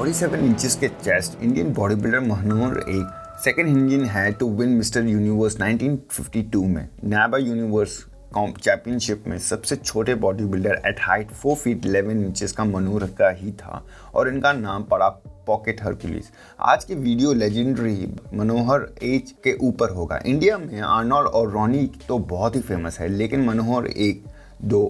47 inches के chest Indian body builder Manohar एक second Indian है टू विन मिस्टर यूनिवर्स 1952 में नैबा यूनिवर्स चैंपियनशिप में सबसे छोटे body builder at height 4 feet 11 inches का मनोहर का ही था और इनका नाम पड़ा पॉकेट हरक्यूलिस आज के वीडियो लेजेंडरी मनोहर एज के ऊपर होगा इंडिया में आर्नोल्ड और रॉनी तो बहुत ही फेमस है लेकिन मनोहर एक दो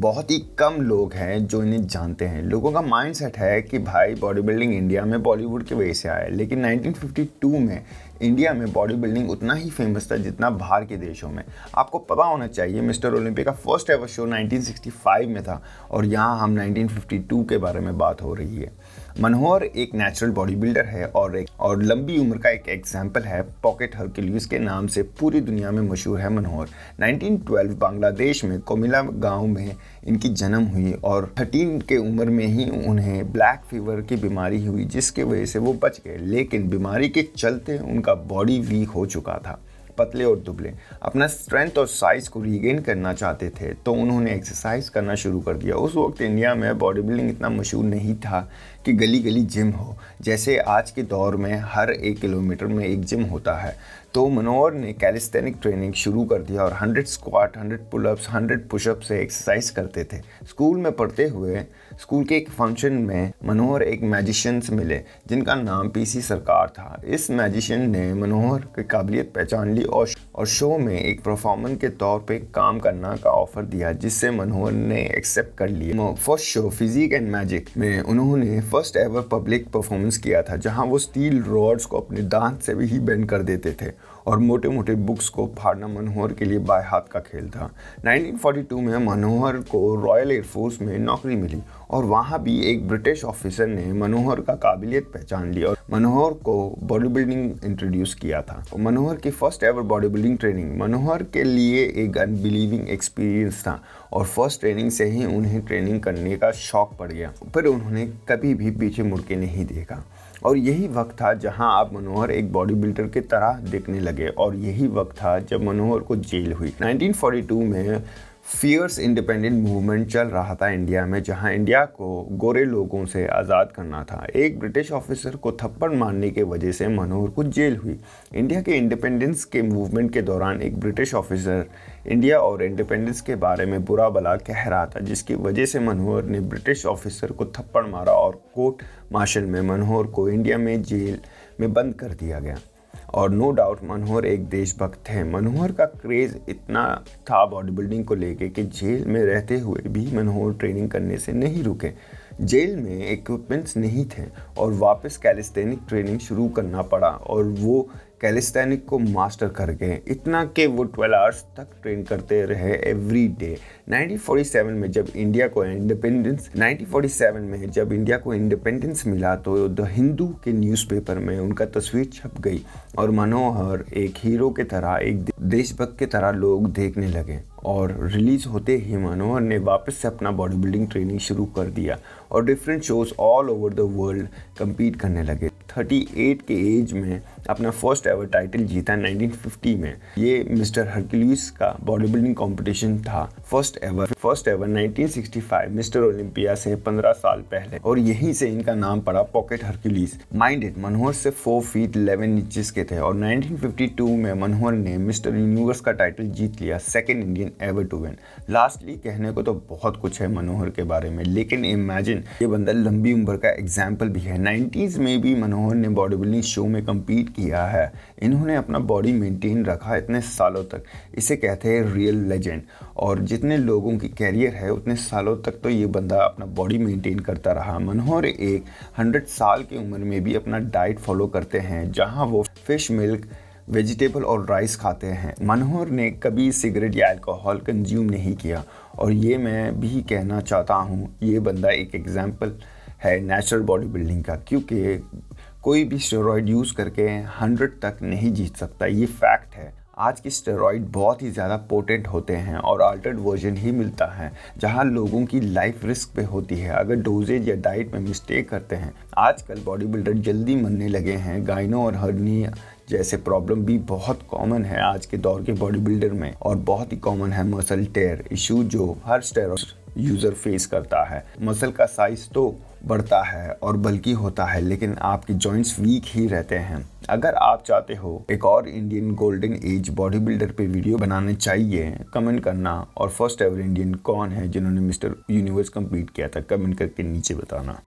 बहुत ही कम लोग हैं जो इन्हें जानते हैं लोगों का माइंडसेट है कि भाई बॉडी बिल्डिंग इंडिया में बॉलीवुड की वजह से आया लेकिन 1952 में इंडिया में बॉडी बिल्डिंग उतना ही फेमस था जितना बाहर के देशों में आपको पता होना चाहिए मिस्टर ओलंपिया का फर्स्ट एवर शो 1965 में था और यहाँ हम 1952 के बारे में बात हो रही है मनोहर एक नेचुरल बॉडी बिल्डर है और एक और लंबी उम्र का एक एग्जाम्पल है पॉकेट हरकिल्यूज के नाम से पूरी दुनिया में मशहूर है मनोहर 1912 बांग्लादेश में कोमिला गांव में इनकी जन्म हुई और थर्टीन के उम्र में ही उन्हें ब्लैक फीवर की बीमारी हुई जिसके वजह से वो बच गए लेकिन बीमारी के चलते उनका बॉडी वीक हो चुका था पतले और दुबले अपना स्ट्रेंथ और साइज़ को रीगेन करना चाहते थे तो उन्होंने एक्सरसाइज करना शुरू कर दिया उस वक्त इंडिया में बॉडी बिल्डिंग इतना मशहूर नहीं था कि गली गली जिम हो जैसे आज के दौर में हर एक किलोमीटर में एक जिम होता है तो मनोहर ने कैलिस्थेनिक ट्रेनिंग शुरू कर दिया और 100 स्क्वाट 100 पुलअप्स 100 पुशअप से एक्सरसाइज करते थे स्कूल में पढ़ते हुए स्कूल के एक फंक्शन में मनोहर एक मैजिशियन से मिले जिनका नाम पीसी सरकार था इस मैजिशियन ने मनोहर की काबिलियत पहचान ली और और शो में एक परफॉर्मर के तौर पे काम करना का ऑफर दिया जिससे मनोहर ने एक्सेप्ट कर लिया first show physique and magic में उन्होंने फर्स्ट एवर पब्लिक परफॉर्मेंस किया था जहां वो स्टील रॉड्स को अपने दांत से भी बैंड कर देते थे और मोटे मोटे बुक्स को फाड़ना मनोहर के लिए बाय हाथ का खेल था 1942 में मनोहर को रॉयल एयरफोर्स में नौकरी मिली और वहाँ भी एक ब्रिटिश ऑफिसर ने मनोहर का काबिलियत पहचान ली और मनोहर को बॉडी बिल्डिंग इंट्रोड्यूस किया था मनोहर की first ever body building training Manohar के लिए एक अनबिलीविंग एक्सपीरियंस था और फर्स्ट ट्रेनिंग से ही उन्हें ट्रेनिंग करने का शौक पड़ गया फिर उन्होंने कभी भी पीछे मुड़ के नहीं देखा और यही वक्त था जहां आप मनोहर एक बॉडी बिल्डर की तरह देखने लगे और यही वक्त था जब मनोहर को जेल हुई 1942 में फियर्स इंडिपेंडेंट मूवमेंट चल रहा था इंडिया में जहां इंडिया को गोरे लोगों से आज़ाद करना था एक ब्रिटिश ऑफिसर को थप्पड़ मारने के वजह से मनोहर को जेल हुई इंडिया के इंडिपेंडेंस के मूवमेंट के दौरान एक ब्रिटिश ऑफिसर इंडिया और इंडिपेंडेंस के बारे में बुरा भला कह रहा था जिसकी वजह से मनोहर ने ब्रिटिश ऑफिसर को थप्पड़ मारा और कोर्ट मार्शल में मनोहर को इंडिया में जेल में बंद कर दिया गया और नो डाउट मनोहर एक देशभक्त है मनोहर का क्रेज़ इतना था बॉडी बिल्डिंग को लेके कि जेल में रहते हुए भी मनोहर ट्रेनिंग करने से नहीं रुके जेल में इक्विपमेंट्स नहीं थे और वापस कैलिस्टेनिक ट्रेनिंग शुरू करना पड़ा और वो कैलिस्थैनिक को मास्टर कर गए इतना कि वो 12 आवर्स तक ट्रेन करते रहे एवरी डे 1947 में जब इंडिया को इंडिपेंडेंस 1947 में जब इंडिया को इंडिपेंडेंस मिला तो द हिंदू के न्यूज़पेपर में उनका तस्वीर छप गई और मनोहर एक हीरो के तरह एक देशभक्त के तरह लोग देखने लगे और रिलीज़ होते ही मनोहर ने वापस से अपना बॉडी बिल्डिंग ट्रेनिंग शुरू कर दिया और different shows all over the world compete करने लगे 38 के एज में अपना फर्स्ट एवर टाइटल जीता 1950 में ये मिस्टर हरक्यूलिस का बॉडी बिल्डिंग कॉम्पिटिशन था first ever first ever 1965 mister Olympia से 15 साल पहले और यहीं से इनका नाम पड़ा पॉकेट हरक्यूलिस माइंडेड मनोहर से 4 फीट 11 इंच के थे और 1952 में मनोहर ने मिस्टर यूनिवर्स का टाइटल जीत लिया second Indian ever to win lastly कहने को तो बहुत कुछ है मनोहर के बारे में लेकिन इमेजिन कंपटीशन ये बंदा लंबी उम्र का एग्जाम्पल भी है नाइन्टीज़ में भी मनोहर ने बॉडी बिल्डिंग शो में कम्पीट किया है इन्होंने अपना बॉडी मेंटेन रखा इतने सालों तक इसे कहते हैं रियल लेजेंड और जितने लोगों की कैरियर है उतने सालों तक तो ये बंदा अपना बॉडी मेंटेन करता रहा मनोहर एक हंड्रेड साल की उम्र में भी अपना डाइट फॉलो करते हैं जहाँ वो फिश मिल्क वेजिटेबल और राइस खाते हैं मनोहर ने कभी सिगरेट या अल्कोहल कंज्यूम नहीं किया और ये मैं भी कहना चाहता हूँ ये बंदा एक एग्ज़ाम्पल है नेचुरल बॉडी बिल्डिंग का क्योंकि कोई भी स्टेरॉयड यूज़ करके हंड्रेड तक नहीं जीत सकता ये फैक्ट है आज के स्टेरॉयड बहुत ही ज़्यादा पोटेंट होते हैं और अल्टर्ड वर्जन ही मिलता है जहाँ लोगों की लाइफ रिस्क पे होती है अगर डोजेज या डाइट में मिस्टेक करते हैं आजकल बॉडी बिल्डर जल्दी मरने लगे हैं गाइनों और हर्नी जैसे प्रॉब्लम भी बहुत कॉमन है आज के दौर के बॉडी बिल्डर में और बहुत ही कॉमन है मसल टेयर इशू जो हर स्टेर यूज़र फेस करता है मसल का साइज तो बढ़ता है और बल्कि होता है लेकिन आपके जॉइंट्स वीक ही रहते हैं अगर आप चाहते हो एक और Indian golden age body builder पे वीडियो बनाने चाहिए कमेंट करना और फर्स्ट एवर इंडियन कौन है जिन्होंने मिस्टर यूनिवर्स कंप्लीट किया था कमेंट करके नीचे बताना